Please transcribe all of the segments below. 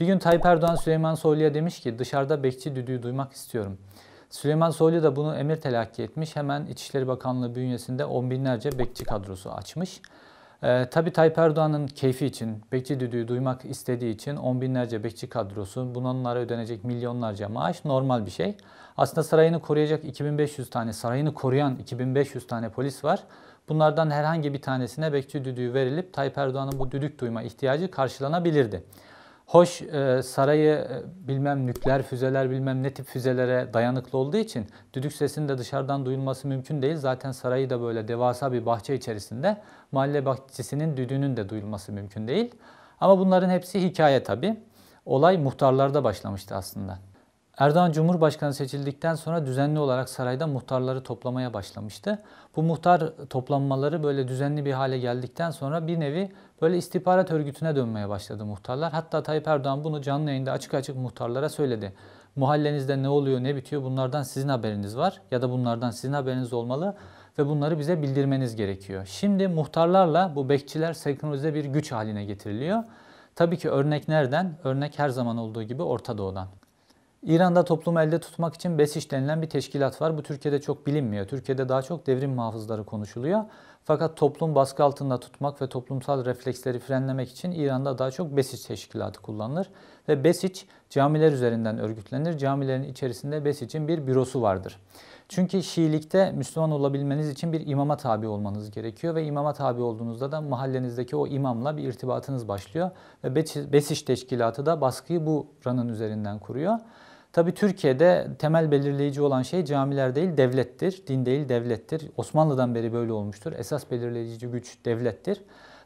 Bir gün Tayyip Erdoğan Süleyman Soylu'ya demiş ki dışarıda bekçi düdüğü duymak istiyorum. Süleyman Soylu da bunu emir telakki etmiş. Hemen İçişleri Bakanlığı bünyesinde on binlerce bekçi kadrosu açmış. Ee, Tabi Tayyip Erdoğan'ın keyfi için, bekçi düdüğü duymak istediği için on binlerce bekçi kadrosu, bunlara ödenecek milyonlarca maaş normal bir şey. Aslında sarayını koruyacak 2500 tane, sarayını koruyan 2500 tane polis var. Bunlardan herhangi bir tanesine bekçi düdüğü verilip Tayyip Erdoğan'ın bu düdük duyma ihtiyacı karşılanabilirdi. Hoş e, sarayı e, bilmem nükleer füzeler bilmem ne tip füzelere dayanıklı olduğu için düdük sesinin de dışarıdan duyulması mümkün değil. Zaten sarayı da böyle devasa bir bahçe içerisinde mahalle bahçesinin düdüğünün de duyulması mümkün değil. Ama bunların hepsi hikaye tabii. Olay muhtarlarda başlamıştı aslında. Erdoğan Cumhurbaşkanı seçildikten sonra düzenli olarak sarayda muhtarları toplamaya başlamıştı. Bu muhtar toplanmaları böyle düzenli bir hale geldikten sonra bir nevi böyle istihbarat örgütüne dönmeye başladı muhtarlar. Hatta Tayyip Erdoğan bunu canlı yayında açık açık muhtarlara söyledi. Mahallenizde ne oluyor ne bitiyor bunlardan sizin haberiniz var ya da bunlardan sizin haberiniz olmalı ve bunları bize bildirmeniz gerekiyor. Şimdi muhtarlarla bu bekçiler senkronize bir güç haline getiriliyor. Tabii ki örnek nereden? Örnek her zaman olduğu gibi Orta Doğu'dan. İran'da toplumu elde tutmak için BESİŞ denilen bir teşkilat var. Bu Türkiye'de çok bilinmiyor. Türkiye'de daha çok devrim muhafızları konuşuluyor. Fakat toplum baskı altında tutmak ve toplumsal refleksleri frenlemek için İran'da daha çok Besiç teşkilatı kullanılır. Ve Besiç camiler üzerinden örgütlenir. Camilerin içerisinde besicin bir bürosu vardır. Çünkü Şiilikte Müslüman olabilmeniz için bir imama tabi olmanız gerekiyor ve imama tabi olduğunuzda da mahallenizdeki o imamla bir irtibatınız başlıyor. Ve Besiç Teşkilatı da baskıyı bu ranın üzerinden kuruyor. Tabi Türkiye'de temel belirleyici olan şey camiler değil devlettir, din değil devlettir. Osmanlı'dan beri böyle olmuştur. Esas belirleyici güç devlettir.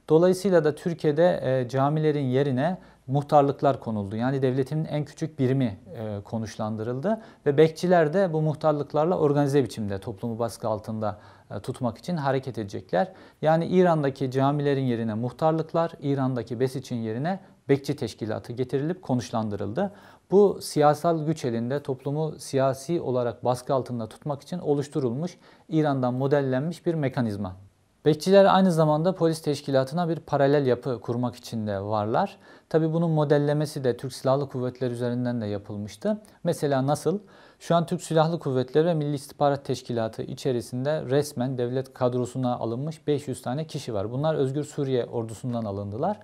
Dolayısıyla da Türkiye'de e, camilerin yerine muhtarlıklar konuldu. Yani devletimin en küçük birimi e, konuşlandırıldı ve bekçiler de bu muhtarlıklarla organize biçimde toplumu baskı altında e, tutmak için hareket edecekler. Yani İran'daki camilerin yerine muhtarlıklar, İran'daki bes için yerine bekçi teşkilatı getirilip konuşlandırıldı. Bu siyasal güç elinde toplumu siyasi olarak baskı altında tutmak için oluşturulmuş, İran'dan modellenmiş bir mekanizma. Bekçiler aynı zamanda polis teşkilatına bir paralel yapı kurmak için de varlar. Tabi bunun modellemesi de Türk Silahlı Kuvvetleri üzerinden de yapılmıştı. Mesela nasıl? Şu an Türk Silahlı Kuvvetleri ve Milli İstihbarat Teşkilatı içerisinde resmen devlet kadrosuna alınmış 500 tane kişi var. Bunlar Özgür Suriye ordusundan alındılar.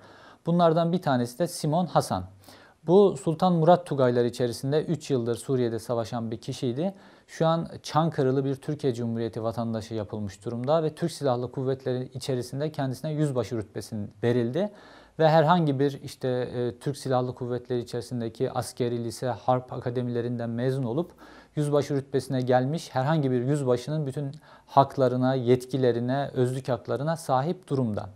Bunlardan bir tanesi de Simon Hasan. Bu Sultan Murat Tugayları içerisinde 3 yıldır Suriye'de savaşan bir kişiydi. Şu an Çankırılı bir Türkiye Cumhuriyeti vatandaşı yapılmış durumda ve Türk Silahlı Kuvvetleri içerisinde kendisine yüzbaşı rütbesi verildi ve herhangi bir işte e, Türk Silahlı Kuvvetleri içerisindeki askeri lise, harp akademilerinden mezun olup yüzbaşı rütbesine gelmiş herhangi bir yüzbaşının bütün haklarına, yetkilerine, özlük haklarına sahip durumda.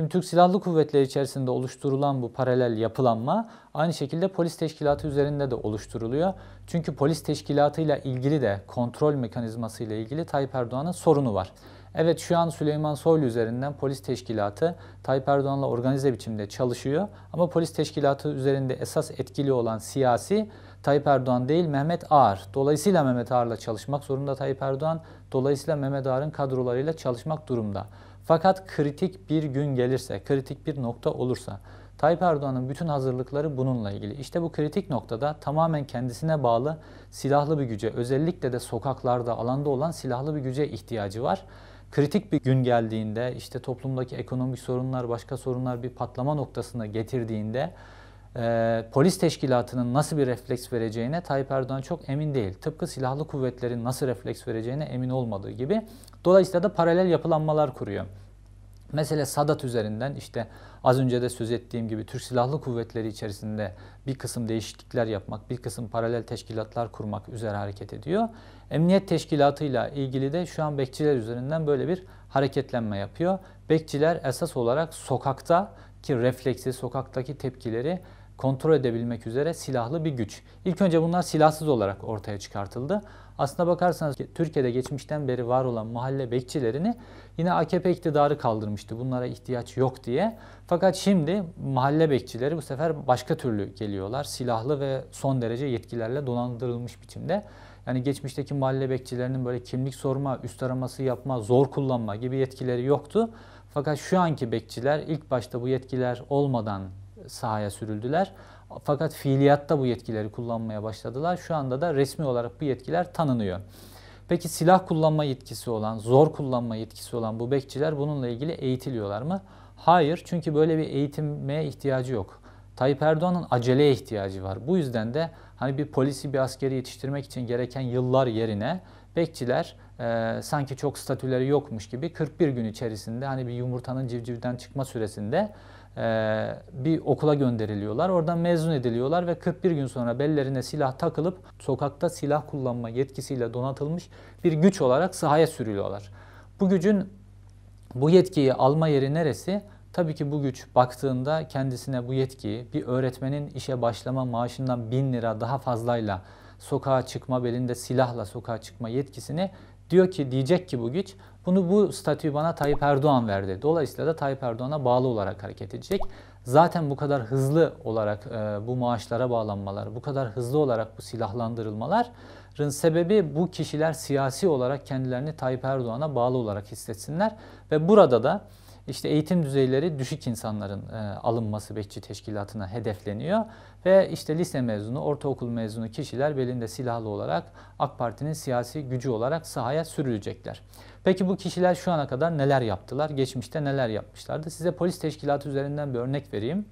Şimdi Türk Silahlı Kuvvetleri içerisinde oluşturulan bu paralel yapılanma aynı şekilde polis teşkilatı üzerinde de oluşturuluyor. Çünkü polis teşkilatıyla ilgili de kontrol mekanizması ile ilgili Tayyip Erdoğan'ın sorunu var. Evet şu an Süleyman Soylu üzerinden polis teşkilatı Tayyip Erdoğan'la organize biçimde çalışıyor. Ama polis teşkilatı üzerinde esas etkili olan siyasi Tayyip Erdoğan değil Mehmet Ağar. Dolayısıyla Mehmet Ağar'la çalışmak zorunda Tayyip Erdoğan. Dolayısıyla Mehmet Ağar'ın kadrolarıyla çalışmak durumda. Fakat kritik bir gün gelirse, kritik bir nokta olursa Tayyip Erdoğan'ın bütün hazırlıkları bununla ilgili. İşte bu kritik noktada tamamen kendisine bağlı silahlı bir güce, özellikle de sokaklarda, alanda olan silahlı bir güce ihtiyacı var. Kritik bir gün geldiğinde, işte toplumdaki ekonomik sorunlar, başka sorunlar bir patlama noktasına getirdiğinde e, polis teşkilatının nasıl bir refleks vereceğine Tayyip Erdoğan çok emin değil. Tıpkı silahlı kuvvetlerin nasıl refleks vereceğine emin olmadığı gibi. Dolayısıyla da paralel yapılanmalar kuruyor. Mesela Sadat üzerinden işte az önce de söz ettiğim gibi Türk Silahlı Kuvvetleri içerisinde bir kısım değişiklikler yapmak, bir kısım paralel teşkilatlar kurmak üzere hareket ediyor. Emniyet teşkilatıyla ilgili de şu an bekçiler üzerinden böyle bir hareketlenme yapıyor. Bekçiler esas olarak sokakta ki refleksi, sokaktaki tepkileri kontrol edebilmek üzere silahlı bir güç. İlk önce bunlar silahsız olarak ortaya çıkartıldı. Aslına bakarsanız Türkiye'de geçmişten beri var olan mahalle bekçilerini yine AKP iktidarı kaldırmıştı. Bunlara ihtiyaç yok diye. Fakat şimdi mahalle bekçileri bu sefer başka türlü geliyorlar. Silahlı ve son derece yetkilerle donandırılmış biçimde. Yani geçmişteki mahalle bekçilerinin böyle kimlik sorma, üst araması yapma, zor kullanma gibi yetkileri yoktu. Fakat şu anki bekçiler ilk başta bu yetkiler olmadan sahaya sürüldüler. Fakat fiiliyatta bu yetkileri kullanmaya başladılar. Şu anda da resmi olarak bu yetkiler tanınıyor. Peki silah kullanma yetkisi olan, zor kullanma yetkisi olan bu bekçiler bununla ilgili eğitiliyorlar mı? Hayır çünkü böyle bir eğitime ihtiyacı yok. Tayyip Erdoğan'ın aceleye ihtiyacı var. Bu yüzden de hani bir polisi bir askeri yetiştirmek için gereken yıllar yerine bekçiler e, sanki çok statüleri yokmuş gibi 41 gün içerisinde hani bir yumurtanın civcivden çıkma süresinde e, bir okula gönderiliyorlar. Oradan mezun ediliyorlar ve 41 gün sonra bellerine silah takılıp sokakta silah kullanma yetkisiyle donatılmış bir güç olarak sahaya sürülüyorlar. Bu gücün bu yetkiyi alma yeri neresi? Tabii ki bu güç baktığında kendisine bu yetkiyi bir öğretmenin işe başlama maaşından bin lira daha fazlayla sokağa çıkma belinde silahla sokağa çıkma yetkisini Diyor ki diyecek ki bu güç bunu bu statüyü bana Tayyip Erdoğan verdi. Dolayısıyla da Tayyip Erdoğan'a bağlı olarak hareket edecek. Zaten bu kadar hızlı olarak e, bu maaşlara bağlanmalar, bu kadar hızlı olarak bu silahlandırılmaların sebebi bu kişiler siyasi olarak kendilerini Tayyip Erdoğan'a bağlı olarak hissetsinler. Ve burada da işte eğitim düzeyleri düşük insanların e, alınması bekçi teşkilatına hedefleniyor ve işte lise mezunu, ortaokul mezunu kişiler belinde silahlı olarak AK Parti'nin siyasi gücü olarak sahaya sürülecekler. Peki bu kişiler şu ana kadar neler yaptılar? Geçmişte neler yapmışlardı? Size polis teşkilatı üzerinden bir örnek vereyim.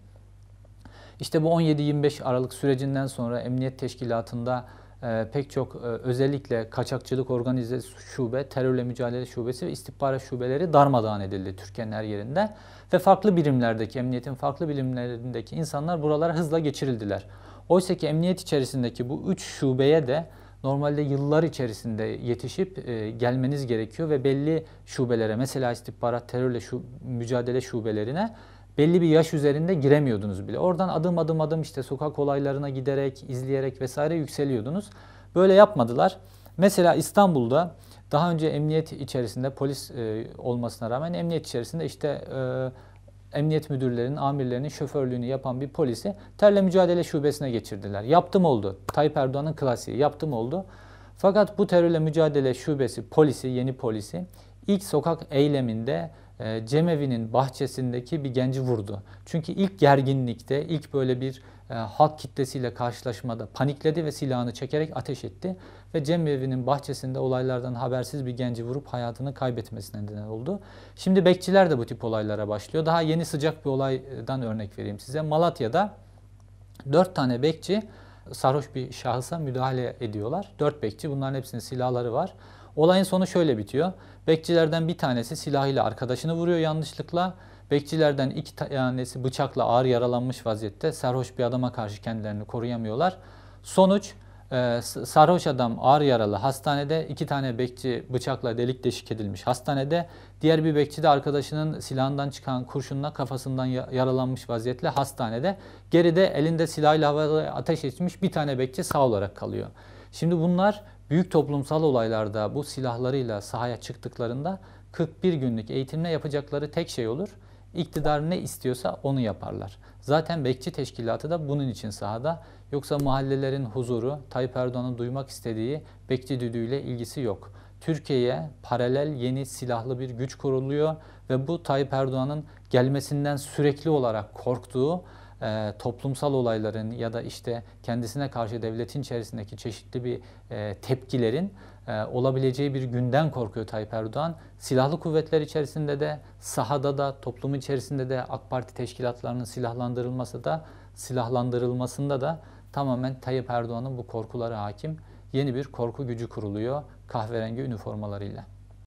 İşte bu 17-25 Aralık sürecinden sonra Emniyet Teşkilatı'nda e, pek çok e, özellikle kaçakçılık organize şube, terörle mücadele şubesi ve istihbarat şubeleri darmadağın edildi Türkiye'nin her yerinde. Ve farklı birimlerdeki, emniyetin farklı birimlerindeki insanlar buralara hızla geçirildiler. Oysa ki emniyet içerisindeki bu üç şubeye de normalde yıllar içerisinde yetişip e, gelmeniz gerekiyor ve belli şubelere mesela istihbarat terörle şu, mücadele şubelerine belli bir yaş üzerinde giremiyordunuz bile. Oradan adım adım adım işte sokak olaylarına giderek, izleyerek vesaire yükseliyordunuz. Böyle yapmadılar. Mesela İstanbul'da daha önce emniyet içerisinde polis e, olmasına rağmen emniyet içerisinde işte e, emniyet müdürlerinin, amirlerinin şoförlüğünü yapan bir polisi terle mücadele şubesine geçirdiler. Yaptım oldu. Tayyip Erdoğan'ın klasiği yaptım oldu. Fakat bu terörle mücadele şubesi polisi, yeni polisi ilk sokak eyleminde e, cemevi'nin bahçesindeki bir genci vurdu. Çünkü ilk gerginlikte, ilk böyle bir e, halk kitlesiyle karşılaşmada panikledi ve silahını çekerek ateş etti. Ve cemevi'nin bahçesinde olaylardan habersiz bir genci vurup hayatını kaybetmesine neden oldu. Şimdi bekçiler de bu tip olaylara başlıyor. Daha yeni sıcak bir olaydan örnek vereyim size. Malatya'da dört tane bekçi sarhoş bir şahısa müdahale ediyorlar. Dört bekçi bunların hepsinin silahları var. Olayın sonu şöyle bitiyor. Bekçilerden bir tanesi silahıyla arkadaşını vuruyor yanlışlıkla. Bekçilerden iki tanesi bıçakla ağır yaralanmış vaziyette sarhoş bir adama karşı kendilerini koruyamıyorlar. Sonuç e, sarhoş adam ağır yaralı hastanede iki tane bekçi bıçakla delik deşik edilmiş hastanede. Diğer bir bekçi de arkadaşının silahından çıkan kurşunla kafasından yaralanmış vaziyetle hastanede. Geride elinde silahıyla ateş etmiş bir tane bekçi sağ olarak kalıyor. Şimdi bunlar büyük toplumsal olaylarda bu silahlarıyla sahaya çıktıklarında 41 günlük eğitimle yapacakları tek şey olur. İktidar ne istiyorsa onu yaparlar. Zaten bekçi teşkilatı da bunun için sahada. Yoksa mahallelerin huzuru, Tayyip Erdoğan'ın duymak istediği bekçi düdüğüyle ilgisi yok. Türkiye'ye paralel yeni silahlı bir güç kuruluyor ve bu Tayyip Erdoğan'ın gelmesinden sürekli olarak korktuğu e, toplumsal olayların ya da işte kendisine karşı devletin içerisindeki çeşitli bir e, tepkilerin e, olabileceği bir günden korkuyor Tayyip Erdoğan. Silahlı kuvvetler içerisinde de, sahada da, toplum içerisinde de AK Parti teşkilatlarının silahlandırılması da, silahlandırılmasında da tamamen Tayyip Erdoğan'ın bu korkuları hakim. Yeni bir korku gücü kuruluyor kahverengi üniformalarıyla.